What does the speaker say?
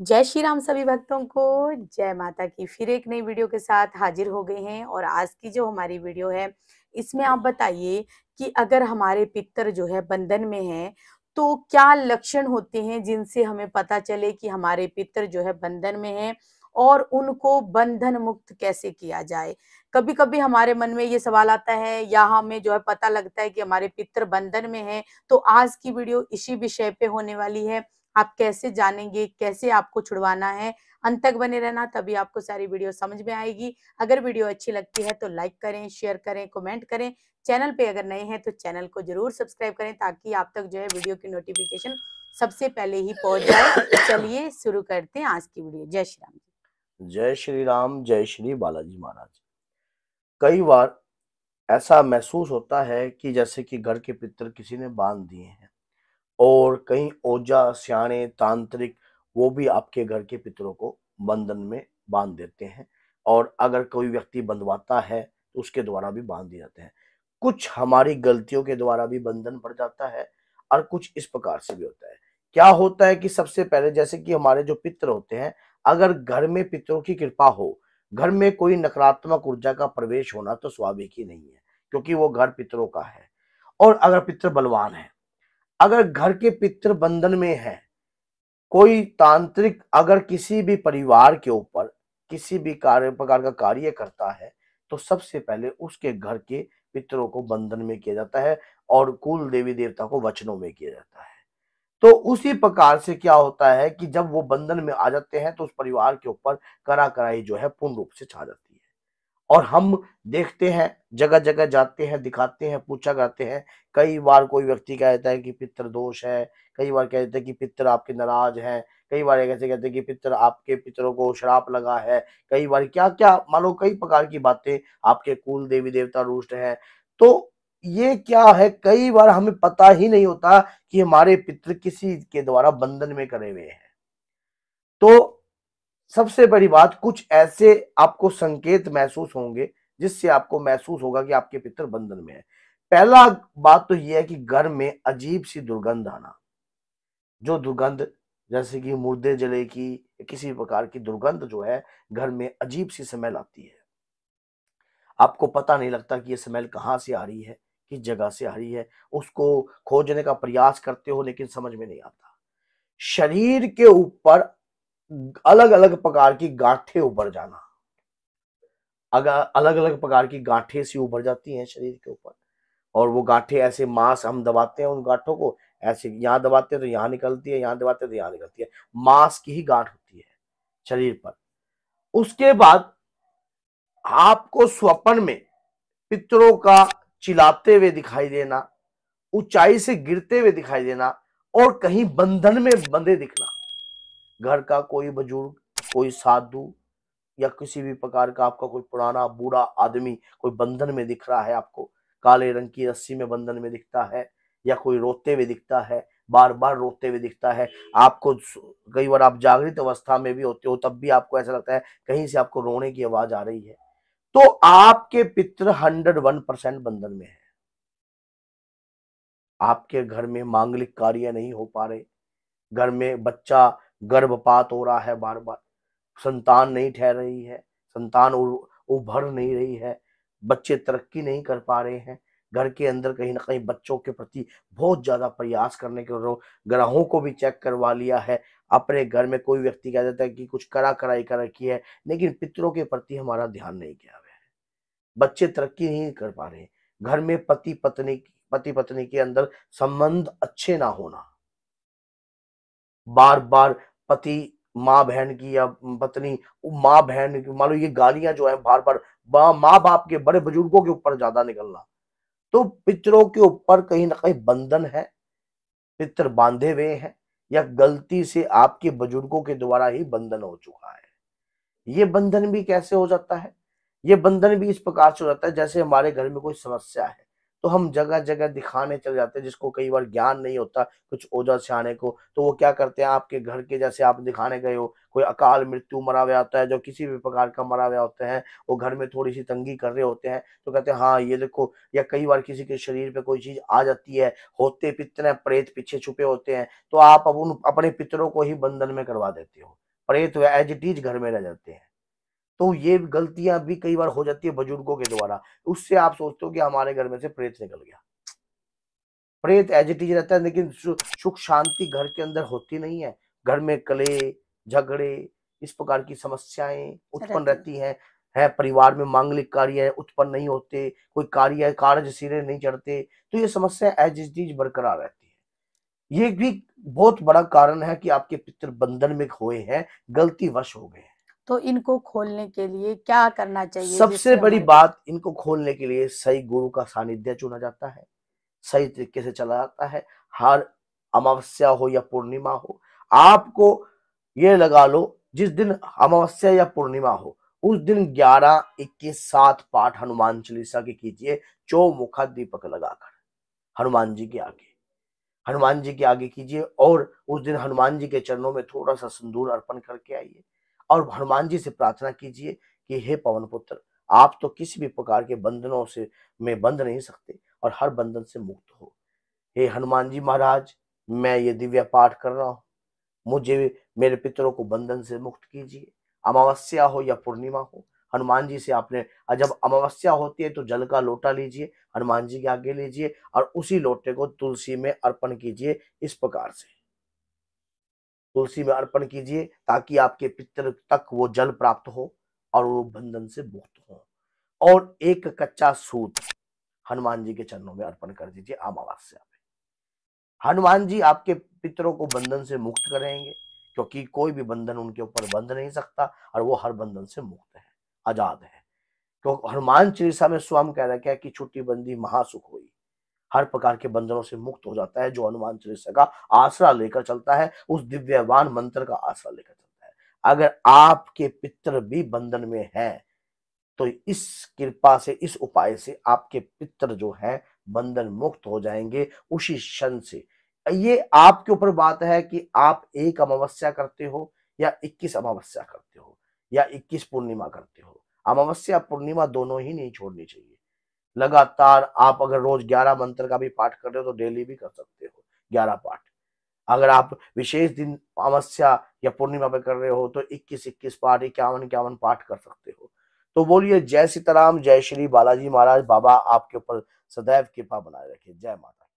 जय श्री राम सभी भक्तों को जय माता की फिर एक नई वीडियो के साथ हाजिर हो गए हैं और आज की जो हमारी वीडियो है इसमें आप बताइए कि अगर हमारे पितर जो है बंधन में है तो क्या लक्षण होते हैं जिनसे हमें पता चले कि हमारे पितर जो है बंधन में है और उनको बंधन मुक्त कैसे किया जाए कभी कभी हमारे मन में ये सवाल आता है या हमें जो है पता लगता है कि हमारे पितर बंधन में है तो आज की वीडियो इसी विषय पे होने वाली है आप कैसे जानेंगे कैसे आपको छुड़वाना है अंत तक बने रहना तभी आपको सारी वीडियो समझ में आएगी अगर वीडियो अच्छी लगती है तो लाइक करें शेयर करें कमेंट करें चैनल पे अगर नए हैं तो चैनल को जरूर सब्सक्राइब करें ताकि आप तक जो है वीडियो की नोटिफिकेशन सबसे पहले ही पहुंच जाए चलिए शुरू करते हैं आज की वीडियो जय श्री राम जय श्री राम जय श्री बालाजी महाराज कई बार ऐसा महसूस होता है कि जैसे कि घर के पितर किसी ने बांध दिए हैं और कहीं ओजा सियाने तांत्रिक वो भी आपके घर के पितरों को बंधन में बांध देते हैं और अगर कोई व्यक्ति बंधवाता है तो उसके द्वारा भी बांध दिए जाते हैं कुछ हमारी गलतियों के द्वारा भी बंधन पड़ जाता है और कुछ इस प्रकार से भी होता है क्या होता है कि सबसे पहले जैसे कि हमारे जो पित्र होते हैं अगर घर में पितरों की कृपा हो घर में कोई नकारात्मक ऊर्जा का प्रवेश होना तो स्वाभाविक ही नहीं है क्योंकि वो घर पितरों का है और अगर पितर बलवान है अगर घर के पितृ बंधन में है कोई तांत्रिक अगर किसी भी परिवार के ऊपर किसी भी कार्य प्रकार का कार्य करता है तो सबसे पहले उसके घर के पितरों को बंधन में किया जाता है और कुल देवी देवता को वचनों में किया जाता है तो उसी प्रकार से क्या होता है कि जब वो बंधन में आ जाते हैं तो उस परिवार के ऊपर करा कराई जो है पूर्ण रूप से छा जाती है और हम देखते हैं जगह जगह जाते हैं दिखाते हैं पूछा जाते हैं कई बार कोई व्यक्ति कह देता है कि पितर दोष है कई बार कह देते हैं कि पितर आपके नाराज हैं कई बार ऐसे कहते हैं कि पितर आपके पितरों को श्राप लगा है कई बार क्या क्या मान लो कई प्रकार की बातें आपके कुल देवी देवता रुष्ट है तो ये क्या है कई बार हमें पता ही नहीं होता कि हमारे पितर किसी के द्वारा बंधन में करे हुए हैं तो सबसे बड़ी बात कुछ ऐसे आपको संकेत महसूस होंगे जिससे आपको महसूस होगा कि आपके पितर बंधन में है पहला बात तो यह है कि घर में अजीब सी दुर्गंध आना जो दुर्गंध जैसे कि मुर्दे जले की किसी प्रकार की दुर्गंध जो है घर में अजीब सी स्मेल आती है आपको पता नहीं लगता कि यह स्मेल कहाँ से आ रही है किस जगह से आ रही है उसको खोजने का प्रयास करते हो लेकिन समझ में नहीं आता शरीर के ऊपर अलग अलग प्रकार की गांठे उभर जाना अगर अलग अलग प्रकार की गांठे सी उभर जाती हैं शरीर के ऊपर और वो गांठे ऐसे मांस हम दबाते हैं उन गांठों को ऐसे यहाँ दबाते हैं तो यहाँ निकलती है यहाँ दबाते हैं तो यहाँ निकलती है मांस की ही गांठ होती है शरीर पर उसके बाद आपको स्वपन में पितरों का चिलाते हुए दिखाई देना ऊंचाई से गिरते हुए दिखाई देना और कहीं बंधन में बंधे दिखना घर का कोई बुजुर्ग कोई साधु या किसी भी प्रकार का आपका कोई पुराना बूढ़ा आदमी कोई बंधन में दिख रहा है आपको काले रंग की रस्सी में बंधन में दिखता है या कोई रोते हुए दिखता है बार बार रोते हुए दिखता है आपको कई बार आप जागृत अवस्था में भी होते हो तब भी आपको ऐसा लगता है कहीं से आपको रोने की आवाज आ रही है तो आपके पित्र हंड्रेड वन परसेंट बंधन में है आपके घर में मांगलिक कार्य नहीं हो पा रहे घर में बच्चा गर्भपात हो रहा है बार बार संतान नहीं ठहर रही है संतान उभर नहीं रही है बच्चे तरक्की नहीं कर पा रहे हैं घर के अंदर कहीं ना कहीं बच्चों के प्रति बहुत ज़्यादा प्रयास करने के ग्रहों को भी चेक करवा लिया है अपने घर में कोई व्यक्ति कह देता है कि कुछ करा कराई कर रखी है लेकिन पितरों के प्रति हमारा ध्यान नहीं गया हुआ है बच्चे तरक्की नहीं कर पा रहे घर में पति पत्नी पति पत्नी के अंदर संबंध अच्छे ना होना बार बार पति माँ बहन की या पत्नी माँ बहन की मान लो ये गालियां जो है बार बार माँ बाप के बड़े बुजुर्गों के ऊपर ज्यादा निकलना तो पितरों के ऊपर कहीं ना कहीं बंधन है पितर बांधे हुए हैं या गलती से आपके बुजुर्गों के द्वारा ही बंधन हो चुका है ये बंधन भी कैसे हो जाता है ये बंधन भी इस प्रकार से हो जाता है जैसे हमारे घर में कोई समस्या है तो हम जगह जगह दिखाने चल जाते हैं जिसको कई बार ज्ञान नहीं होता कुछ ओझा से आने को तो वो क्या करते हैं आपके घर के जैसे आप दिखाने गए हो कोई अकाल मृत्यु मरा हुआ आता है जो किसी भी प्रकार का मरा हुआ होता है वो घर में थोड़ी सी तंगी कर रहे होते हैं तो कहते हैं हाँ ये देखो या कई बार किसी के शरीर पे कोई चीज आ जाती है होते पितने प्रेत पीछे छुपे होते हैं तो आप अब उन अपने पितरों को ही बंधन में करवा देते हो प्रेत एज इट इज घर में रह जाते हैं तो ये गलतियां भी कई बार हो जाती है बुजुर्गों के द्वारा उससे आप सोचते हो कि हमारे घर में से प्रेत निकल गया प्रेत एज इट इज रहता है लेकिन सुख शांति घर के अंदर होती नहीं है घर में कले झगड़े इस प्रकार की समस्याएं उत्पन्न रहती हैं है परिवार में मांगलिक कार्य उत्पन्न नहीं होते कोई कार्य कार्य सिरे नहीं चढ़ते तो ये समस्या एज इज बरकरार रहती है ये भी बहुत बड़ा कारण है कि आपके पितर बंधन में हुए हैं गलती वश हो गए हैं तो इनको खोलने के लिए क्या करना चाहिए सबसे बड़ी बात इनको खोलने के लिए सही गुरु का सानिध्य चुना जाता है सही तरीके से चला जाता है हर अमावस्या हो या पूर्णिमा हो आपको ये लगा लो जिस दिन अमावस्या या पूर्णिमा हो उस दिन 11 इक्कीस सात पाठ हनुमान चालीसा के कीजिए चौमुखा मुखा दीपक लगाकर हनुमान जी के आगे हनुमान जी के आगे कीजिए और उस दिन हनुमान जी के चरणों में थोड़ा सा सिंदूर अर्पण करके आइए और हनुमान जी से प्रार्थना कीजिए कि हे पवन पुत्र आप तो किसी भी प्रकार के बंधनों से में बंध नहीं सकते और हर बंधन से मुक्त हो हे हनुमान जी महाराज मैं ये दिव्य पाठ कर रहा हूँ मुझे मेरे पितरों को बंधन से मुक्त कीजिए अमावस्या हो या पूर्णिमा हो हनुमान जी से आपने जब अमावस्या होती है तो जल का लोटा लीजिए हनुमान जी के आगे लीजिए और उसी लोटे को तुलसी में अर्पण कीजिए इस प्रकार से तुलसी में अर्पण कीजिए ताकि आपके पितर तक वो जल प्राप्त हो और वो बंधन से मुक्त हो और एक कच्चा सूत हनुमान जी के चरणों में अर्पण कर दीजिए अमावस्या में हनुमान जी आपके पितरों को बंधन से मुक्त करेंगे क्योंकि कोई भी बंधन उनके ऊपर बंध नहीं सकता और वो हर बंधन से मुक्त है आजाद है तो हनुमान चालीसा में स्वयं कह रखा है कि छुट्टी बंदी महासुख हुई हर प्रकार के बंधनों से मुक्त हो जाता है जो हनुमान चालीसा का आसरा लेकर चलता है उस दिव्यवान मंत्र का आसरा लेकर चलता है अगर आपके पितर भी बंधन में है तो इस कृपा से इस उपाय से आपके पितर जो है बंधन मुक्त हो जाएंगे उसी क्षण से ये आपके ऊपर बात है कि आप एक अमावस्या करते हो या 21 अमावस्या करते हो या 21 पूर्णिमा करते हो अमावस्या पूर्णिमा दोनों ही नहीं छोड़नी चाहिए लगातार आप अगर रोज ग्यारह मंत्र का भी पाठ कर रहे हो तो डेली भी कर सकते हो ग्यारह पाठ अगर आप विशेष दिन अमस्या या पूर्णिमा पे कर रहे हो तो इक्कीस इक्कीस पाठ इक्यावन इक्यावन पाठ कर सकते हो तो बोलिए जय सीताराम जय श्री बालाजी महाराज बाबा आपके ऊपर सदैव कृपा बनाए रखे जय माता